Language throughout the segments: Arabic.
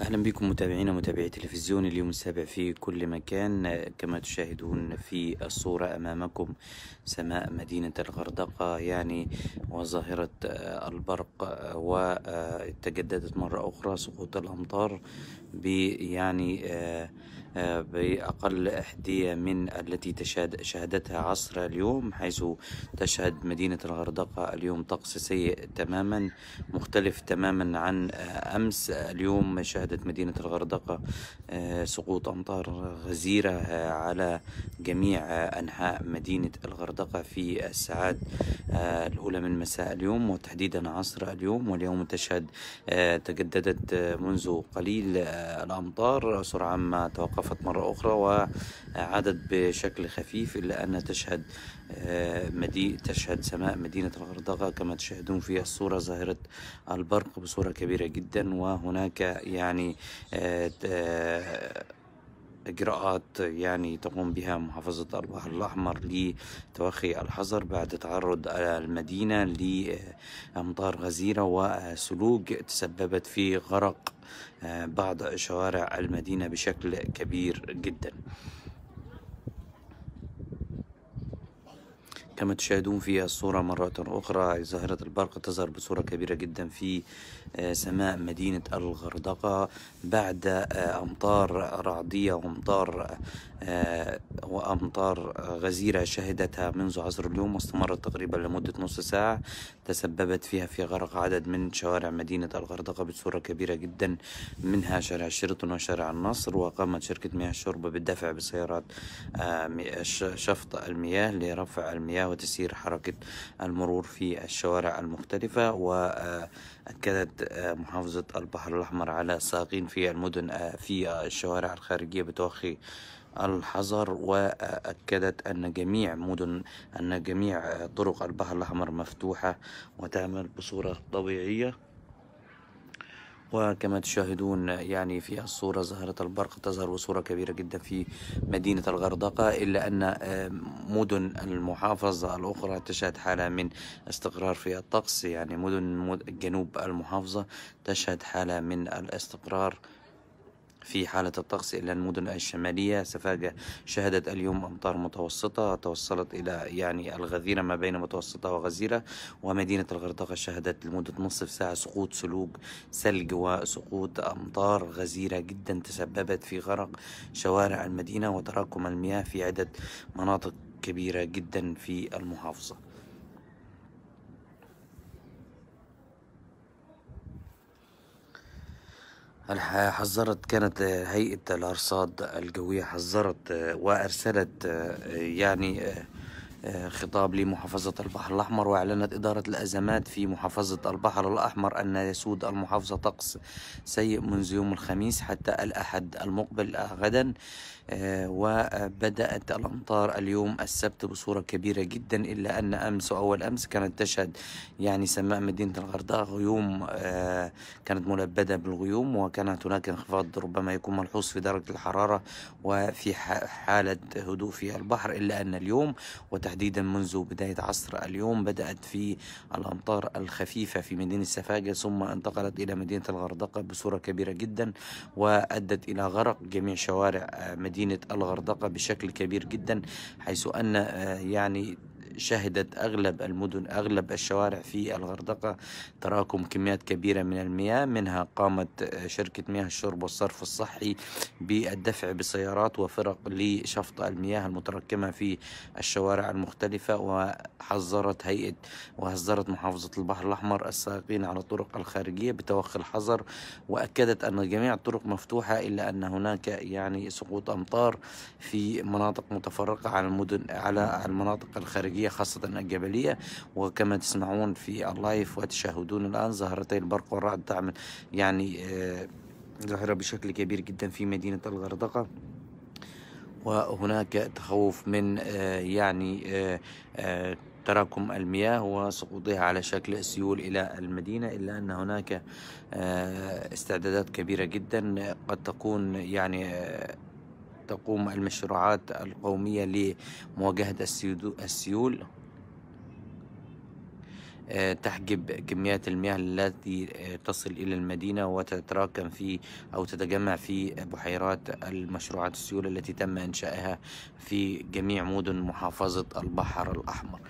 أهلا بكم متابعينا متابعي تلفزيون اليوم السابع في كل مكان كما تشاهدون في الصورة أمامكم سماء مدينة الغردقة يعني وظاهرة آه، البرق آه، وتجددت مرة أخرى سقوط الأمطار بيعني آه، آه، بأقل أحدية من التي تشهد شهدتها عصر اليوم حيث تشهد مدينة الغردقة اليوم طقس سيء تماما مختلف تماما عن آه، أمس اليوم شهدت مدينة الغردقة آه، سقوط أمطار غزيرة على جميع أنحاء مدينة الغردقة في الساعات الأولى من مساء اليوم وتحديدا عصر اليوم واليوم تشهد تجددت منذ قليل الأمطار سرعان ما توقف انخفض مرة أخرى وعادت بشكل خفيف إلا أن تشهد آه، مدي تشهد سماء مدينة الغردقة كما تشاهدون في الصورة ظاهرة البرق بصورة كبيرة جدا وهناك يعني آه، إجراءات يعني تقوم بها محافظة البحر الأحمر لتوخي الحذر بعد تعرض المدينة لأمطار غزيرة وثلوج تسببت في غرق آه، بعض شوارع المدينة بشكل كبير جدا. كما تشاهدون في الصورة مرة أخرى ظاهرة البرق تظهر بصورة كبيرة جدا في آه، سماء مدينة الغردقة بعد آه، أمطار رعدية وأمطار آه، وأمطار غزيرة شهدتها منذ عصر اليوم واستمرت تقريبا لمدة نص ساعة تسببت فيها في غرق عدد من شوارع مدينة الغردقة بصورة كبيرة جدا منها شارع شيرتون وشارع النصر وقامت شركة مياه الشرب بالدفع بسيارات شفط المياه لرفع المياه وتسيير حركة المرور في الشوارع المختلفة وأكدت محافظة البحر الأحمر على الساقين في المدن آه، في الشوارع الخارجية بتوخي الحذر وأكدت أن جميع مدن أن جميع طرق البحر الأحمر مفتوحة وتعمل بصورة طبيعية وكما تشاهدون يعني في الصورة ظاهرة البرق تظهر بصورة كبيرة جدا في مدينة الغردقة إلا أن آه، مدن المحافظة الأخرى تشهد حالة من استقرار في الطقس يعني مدن جنوب المحافظة تشهد حالة من الاستقرار في حالة الطقس إلى المدن الشمالية سفاجة شهدت اليوم أمطار متوسطة توصلت إلى يعني الغزيرة ما بين متوسطة وغزيرة ومدينة الغردقة شهدت لمدة نصف ساعة سقوط سلوج ثلج وسقوط أمطار غزيرة جدا تسببت في غرق شوارع المدينة وتراكم المياه في عدة مناطق كبيرة جدا في المحافظة حذرت كانت هيئة الأرصاد الجوية حذرت وأرسلت آه، يعني آه، آه، خطاب لمحافظة البحر الأحمر وأعلنت إدارة الأزمات في محافظة البحر الأحمر أن يسود المحافظة طقس سيء منذ يوم الخميس حتى الأحد المقبل غدا آه، وبدأت الأمطار اليوم السبت بصورة كبيرة جدا إلا أن أمس وأول أمس كانت تشهد يعني سماء مدينة الغرداء غيوم آه، كانت ملبدة بالغيوم وكانت هناك انخفاض ربما يكون ملحوظ في درجة الحرارة وفي حالة هدوء في البحر إلا أن اليوم وتح تحديدا منذ بداية عصر اليوم بدأت في الأمطار الخفيفة في مدينة سفاجة ثم انتقلت إلى مدينة الغردقة بصورة كبيرة جدا وأدت إلى غرق جميع شوارع آه، مدينة الغردقة بشكل كبير جدا حيث أن آه، يعني شهدت أغلب المدن أغلب الشوارع في الغردقة تراكم كميات كبيرة من المياه منها قامت آه، شركة مياه الشرب والصرف الصحي بالدفع بسيارات وفرق لشفط المياه المتراكمة في الشوارع المختلفة وحذرت هيئة وهزرت محافظة البحر الأحمر السائقين على الطرق الخارجية بتوخي الحذر وأكدت أن جميع الطرق مفتوحة إلا أن هناك يعني سقوط أمطار في مناطق متفرقة على المدن على المناطق الخارجية خاصة الجبلية وكما تسمعون في اللايف وتشاهدون الآن زهرتي البرق والرعد تعمل يعني ظاهرة آه، بشكل كبير جدا في مدينة الغردقة وهناك تخوف من آه، يعني آه، تراكم المياه وسقوطها على شكل سيول إلى المدينة إلا أن هناك استعدادات كبيرة جدا قد تكون يعني تقوم المشروعات القومية لمواجهة السيول آه، تحجب كميات المياه التي آه، تصل إلى المدينة وتتراكم في أو تتجمع في بحيرات المشروعات السيول التي تم إنشائها في جميع مدن محافظة البحر الأحمر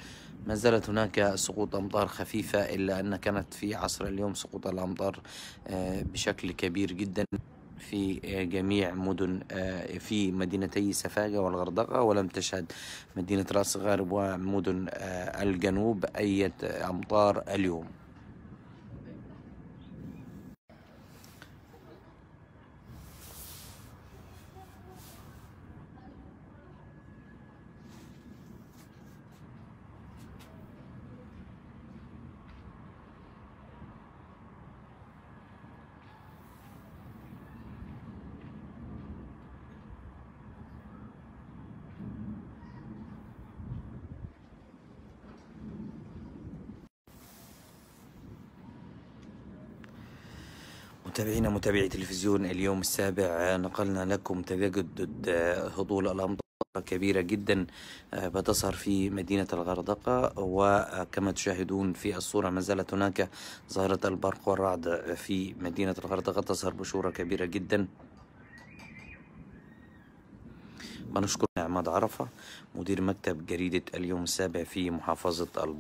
ما زالت هناك سقوط أمطار خفيفة إلا أن كانت في عصر اليوم سقوط الأمطار آه، بشكل كبير جدا في آه، جميع مدن آه، في مدينتي سفاجة والغردقة ولم تشهد مدينة راس غرب ومدن آه، الجنوب أي أمطار اليوم متابعينا متابعي تلفزيون اليوم السابع نقلنا لكم تجدد آه، هطول الأمطار كبيرة جدا آه، بتظهر في مدينة الغردقة وكما تشاهدون في الصورة ما زالت هناك ظاهرة البرق والرعد في مدينة الغردقة تظهر بشورة كبيرة جدا بنشكر عماد عرفة مدير مكتب جريدة اليوم السابع في محافظة البرق